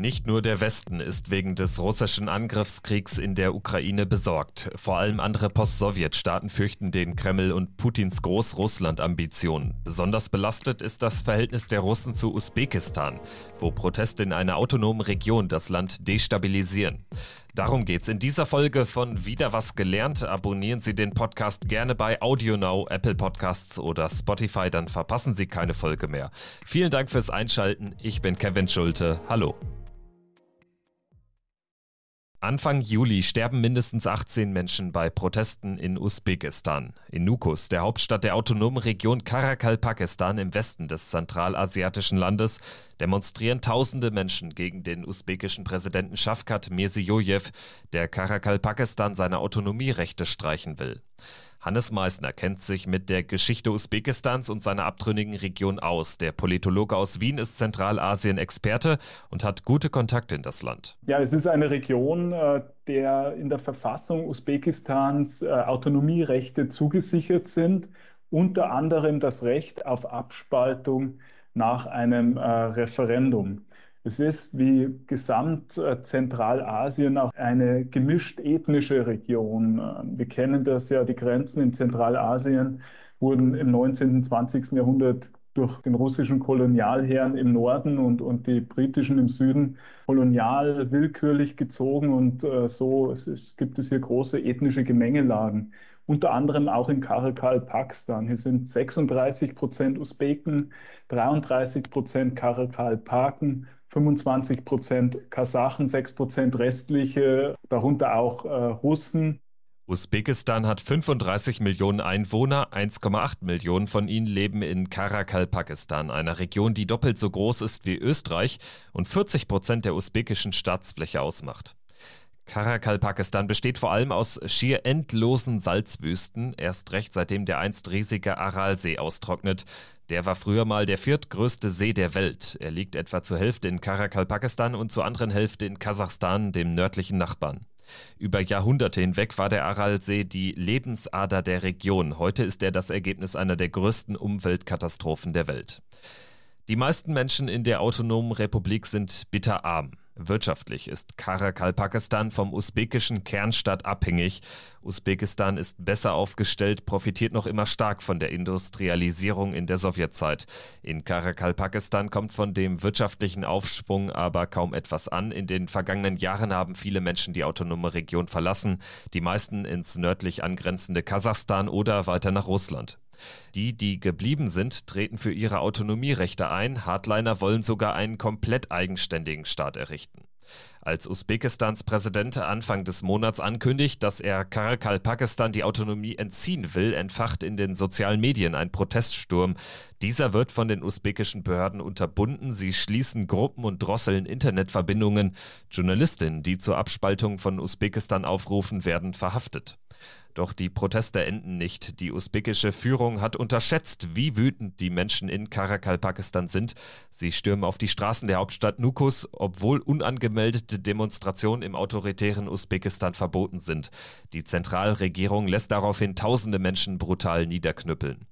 Nicht nur der Westen ist wegen des russischen Angriffskriegs in der Ukraine besorgt. Vor allem andere Post-Sowjet-Staaten fürchten den Kreml und Putins Großrussland-Ambitionen. Besonders belastet ist das Verhältnis der Russen zu Usbekistan, wo Proteste in einer autonomen Region das Land destabilisieren. Darum geht's in dieser Folge von Wieder was gelernt. Abonnieren Sie den Podcast gerne bei AudioNow, Apple Podcasts oder Spotify, dann verpassen Sie keine Folge mehr. Vielen Dank fürs Einschalten. Ich bin Kevin Schulte. Hallo. Anfang Juli sterben mindestens 18 Menschen bei Protesten in Usbekistan. In Nukus, der Hauptstadt der autonomen Region Karakalpakistan im Westen des zentralasiatischen Landes, demonstrieren tausende Menschen gegen den usbekischen Präsidenten Shavkat Mirziyoyev, der Karakalpakistan seine Autonomierechte streichen will. Hannes Meissner kennt sich mit der Geschichte Usbekistans und seiner abtrünnigen Region aus. Der Politologe aus Wien ist Zentralasien-Experte und hat gute Kontakte in das Land. Ja, es ist eine Region, äh, der in der Verfassung Usbekistans äh, Autonomierechte zugesichert sind, unter anderem das Recht auf Abspaltung nach einem äh, Referendum. Es ist wie Gesamtzentralasien äh, auch eine gemischt ethnische Region. Ähm, wir kennen das ja, die Grenzen in Zentralasien wurden im 19. und 20. Jahrhundert durch den russischen Kolonialherrn im Norden und, und die britischen im Süden kolonial willkürlich gezogen und äh, so es, es gibt es hier große ethnische Gemengelagen unter anderem auch in Karakal, Pakistan. Hier sind 36 Prozent Usbeken, 33 Prozent Karakal-Paken, 25 Prozent Kasachen, 6 Prozent restliche, darunter auch äh, Russen. Usbekistan hat 35 Millionen Einwohner, 1,8 Millionen von ihnen leben in Karakal, Pakistan, einer Region, die doppelt so groß ist wie Österreich und 40 Prozent der usbekischen Staatsfläche ausmacht. Karakalpakistan besteht vor allem aus schier endlosen Salzwüsten, erst recht seitdem der einst riesige Aralsee austrocknet. Der war früher mal der viertgrößte See der Welt. Er liegt etwa zur Hälfte in Karakalpakistan und zur anderen Hälfte in Kasachstan, dem nördlichen Nachbarn. Über Jahrhunderte hinweg war der Aralsee die Lebensader der Region. Heute ist er das Ergebnis einer der größten Umweltkatastrophen der Welt. Die meisten Menschen in der Autonomen Republik sind bitterarm. Wirtschaftlich ist Karakalpakistan vom usbekischen Kernstaat abhängig. Usbekistan ist besser aufgestellt, profitiert noch immer stark von der Industrialisierung in der Sowjetzeit. In Karakalpakistan kommt von dem wirtschaftlichen Aufschwung aber kaum etwas an. In den vergangenen Jahren haben viele Menschen die autonome Region verlassen, die meisten ins nördlich angrenzende Kasachstan oder weiter nach Russland. Die, die geblieben sind, treten für ihre Autonomierechte ein. Hardliner wollen sogar einen komplett eigenständigen Staat errichten. Als Usbekistans Präsident Anfang des Monats ankündigt, dass er Karakal Pakistan die Autonomie entziehen will, entfacht in den sozialen Medien ein Proteststurm. Dieser wird von den usbekischen Behörden unterbunden. Sie schließen Gruppen und drosseln Internetverbindungen. Journalistinnen, die zur Abspaltung von Usbekistan aufrufen, werden verhaftet. Doch die Proteste enden nicht. Die usbekische Führung hat unterschätzt, wie wütend die Menschen in Karakal, Pakistan sind. Sie stürmen auf die Straßen der Hauptstadt Nukus, obwohl unangemeldete Demonstrationen im autoritären Usbekistan verboten sind. Die Zentralregierung lässt daraufhin tausende Menschen brutal niederknüppeln.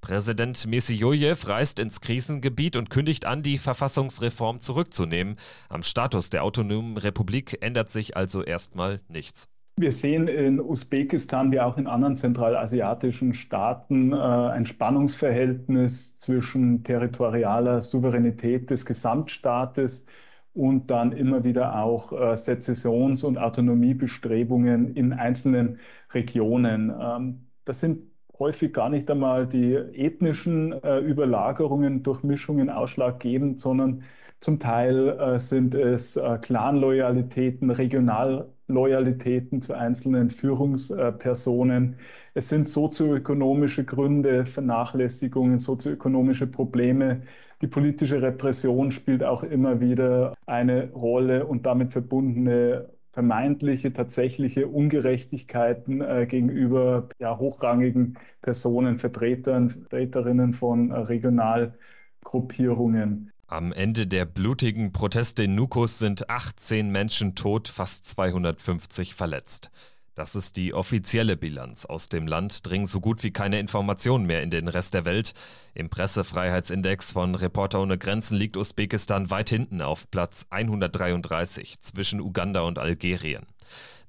Präsident Mesijojew reist ins Krisengebiet und kündigt an, die Verfassungsreform zurückzunehmen. Am Status der autonomen Republik ändert sich also erstmal nichts. Wir sehen in Usbekistan wie auch in anderen zentralasiatischen Staaten äh, ein Spannungsverhältnis zwischen territorialer Souveränität des Gesamtstaates und dann immer wieder auch äh, Sezessions- und Autonomiebestrebungen in einzelnen Regionen. Ähm, das sind häufig gar nicht einmal die ethnischen äh, Überlagerungen durch Mischungen ausschlaggebend, sondern zum Teil äh, sind es äh, Clanloyalitäten, regional Loyalitäten zu einzelnen Führungspersonen. Es sind sozioökonomische Gründe, Vernachlässigungen, sozioökonomische Probleme. Die politische Repression spielt auch immer wieder eine Rolle und damit verbundene vermeintliche, tatsächliche Ungerechtigkeiten äh, gegenüber ja, hochrangigen Personen, Vertretern, Vertreterinnen von äh, Regionalgruppierungen. Am Ende der blutigen Proteste in Nukos sind 18 Menschen tot, fast 250 verletzt. Das ist die offizielle Bilanz. Aus dem Land dringen so gut wie keine Informationen mehr in den Rest der Welt. Im Pressefreiheitsindex von Reporter ohne Grenzen liegt Usbekistan weit hinten auf Platz 133 zwischen Uganda und Algerien.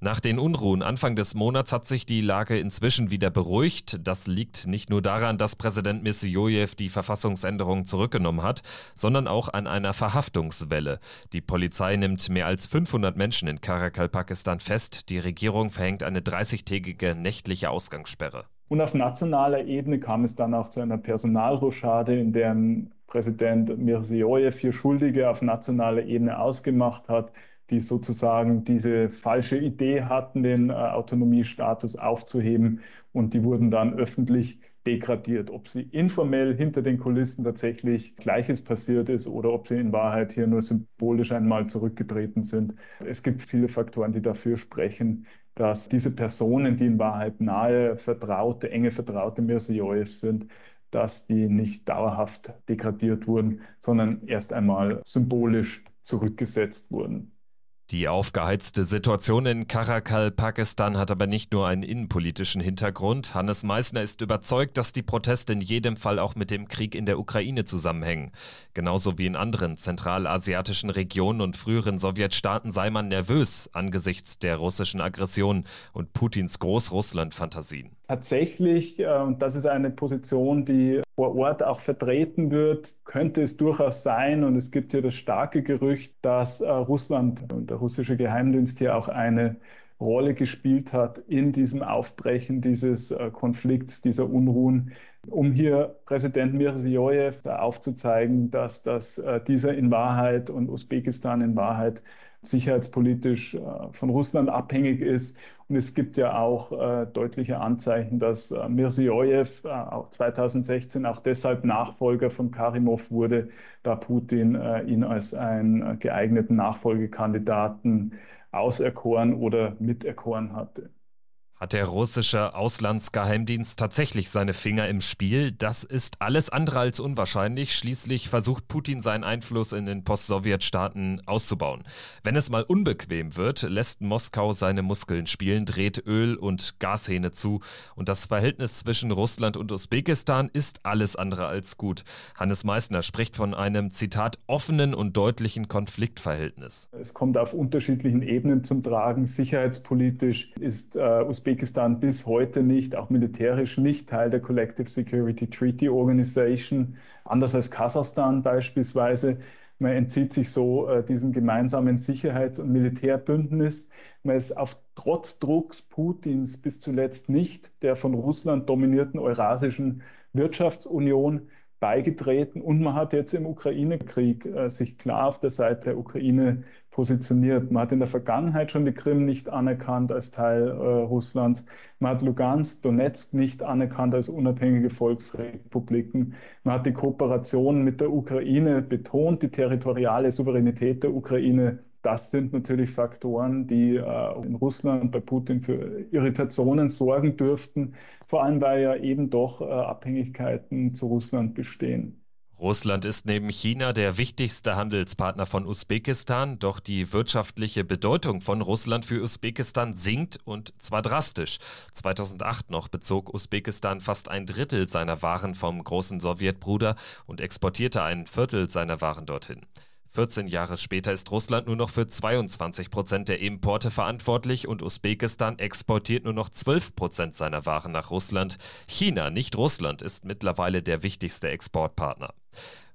Nach den Unruhen Anfang des Monats hat sich die Lage inzwischen wieder beruhigt. Das liegt nicht nur daran, dass Präsident Missiojew die Verfassungsänderung zurückgenommen hat, sondern auch an einer Verhaftungswelle. Die Polizei nimmt mehr als 500 Menschen in Karakal, Pakistan fest. Die Regierung verhängt eine 30-tägige nächtliche Ausgangssperre. Und auf nationaler Ebene kam es dann auch zu einer Personalrochade, in der Präsident Mirziyoyev hier Schuldige auf nationaler Ebene ausgemacht hat die sozusagen diese falsche Idee hatten, den äh, Autonomiestatus aufzuheben und die wurden dann öffentlich degradiert. Ob sie informell hinter den Kulissen tatsächlich Gleiches passiert ist oder ob sie in Wahrheit hier nur symbolisch einmal zurückgetreten sind. Es gibt viele Faktoren, die dafür sprechen, dass diese Personen, die in Wahrheit nahe, vertraute, enge Vertraute Mirzijoyev sind, dass die nicht dauerhaft degradiert wurden, sondern erst einmal symbolisch zurückgesetzt wurden. Die aufgeheizte Situation in Karakal, Pakistan hat aber nicht nur einen innenpolitischen Hintergrund. Hannes Meissner ist überzeugt, dass die Proteste in jedem Fall auch mit dem Krieg in der Ukraine zusammenhängen. Genauso wie in anderen zentralasiatischen Regionen und früheren Sowjetstaaten sei man nervös angesichts der russischen Aggression und Putins Großrussland-Fantasien tatsächlich, äh, und das ist eine Position, die vor Ort auch vertreten wird, könnte es durchaus sein, und es gibt hier das starke Gerücht, dass äh, Russland und der russische Geheimdienst hier auch eine Rolle gespielt hat in diesem Aufbrechen dieses äh, Konflikts, dieser Unruhen, um hier Präsident Mirziyoyev aufzuzeigen, dass das, dieser in Wahrheit und Usbekistan in Wahrheit sicherheitspolitisch äh, von Russland abhängig ist. Und es gibt ja auch äh, deutliche Anzeichen, dass äh, Mirziyoyev 2016 auch deshalb Nachfolger von Karimov wurde, da Putin ihn als einen geeigneten Nachfolgekandidaten auserkoren oder miterkoren hatte. Hat der russische Auslandsgeheimdienst tatsächlich seine Finger im Spiel? Das ist alles andere als unwahrscheinlich. Schließlich versucht Putin seinen Einfluss in den Post-Sowjetstaaten auszubauen. Wenn es mal unbequem wird, lässt Moskau seine Muskeln spielen, dreht Öl- und Gashähne zu. Und das Verhältnis zwischen Russland und Usbekistan ist alles andere als gut. Hannes Meissner spricht von einem, Zitat, offenen und deutlichen Konfliktverhältnis. Es kommt auf unterschiedlichen Ebenen zum Tragen. Sicherheitspolitisch ist äh, Usbekistan Pakistan bis heute nicht, auch militärisch nicht Teil der Collective Security Treaty Organization, anders als Kasachstan beispielsweise. Man entzieht sich so äh, diesem gemeinsamen Sicherheits- und Militärbündnis. Man ist auf trotz Drucks Putins bis zuletzt nicht der von Russland dominierten Eurasischen Wirtschaftsunion beigetreten und man hat jetzt im Ukraine-Krieg äh, sich klar auf der Seite der Ukraine positioniert. Man hat in der Vergangenheit schon die Krim nicht anerkannt als Teil äh, Russlands. Man hat Lugansk, Donetsk nicht anerkannt als unabhängige Volksrepubliken. Man hat die Kooperation mit der Ukraine betont, die territoriale Souveränität der Ukraine. Das sind natürlich Faktoren, die äh, in Russland bei Putin für Irritationen sorgen dürften, vor allem weil ja eben doch äh, Abhängigkeiten zu Russland bestehen. Russland ist neben China der wichtigste Handelspartner von Usbekistan, doch die wirtschaftliche Bedeutung von Russland für Usbekistan sinkt und zwar drastisch. 2008 noch bezog Usbekistan fast ein Drittel seiner Waren vom großen Sowjetbruder und exportierte ein Viertel seiner Waren dorthin. 14 Jahre später ist Russland nur noch für 22 Prozent der Importe verantwortlich und Usbekistan exportiert nur noch 12 Prozent seiner Waren nach Russland. China, nicht Russland, ist mittlerweile der wichtigste Exportpartner.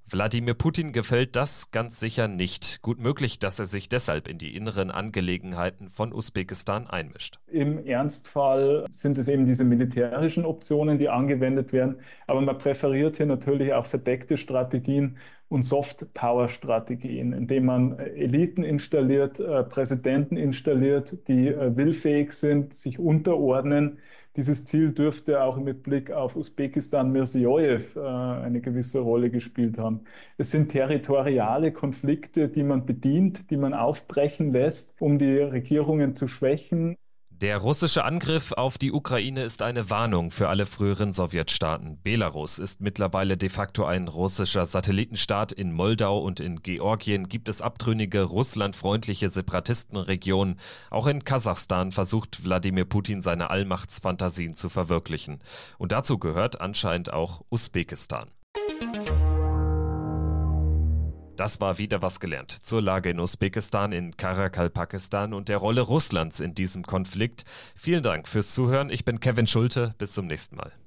Wladimir Putin gefällt das ganz sicher nicht. Gut möglich, dass er sich deshalb in die inneren Angelegenheiten von Usbekistan einmischt. Im Ernstfall sind es eben diese militärischen Optionen, die angewendet werden. Aber man präferiert hier natürlich auch verdeckte Strategien und Soft-Power-Strategien, indem man äh, Eliten installiert, äh, Präsidenten installiert, die äh, willfähig sind, sich unterordnen dieses Ziel dürfte auch mit Blick auf Usbekistan Mirziyoyev äh, eine gewisse Rolle gespielt haben. Es sind territoriale Konflikte, die man bedient, die man aufbrechen lässt, um die Regierungen zu schwächen. Der russische Angriff auf die Ukraine ist eine Warnung für alle früheren Sowjetstaaten. Belarus ist mittlerweile de facto ein russischer Satellitenstaat. In Moldau und in Georgien gibt es abtrünnige russlandfreundliche Separatistenregionen. Auch in Kasachstan versucht Wladimir Putin seine Allmachtsfantasien zu verwirklichen. Und dazu gehört anscheinend auch Usbekistan. Das war wieder was gelernt zur Lage in Usbekistan, in Karakal, Pakistan und der Rolle Russlands in diesem Konflikt. Vielen Dank fürs Zuhören. Ich bin Kevin Schulte. Bis zum nächsten Mal.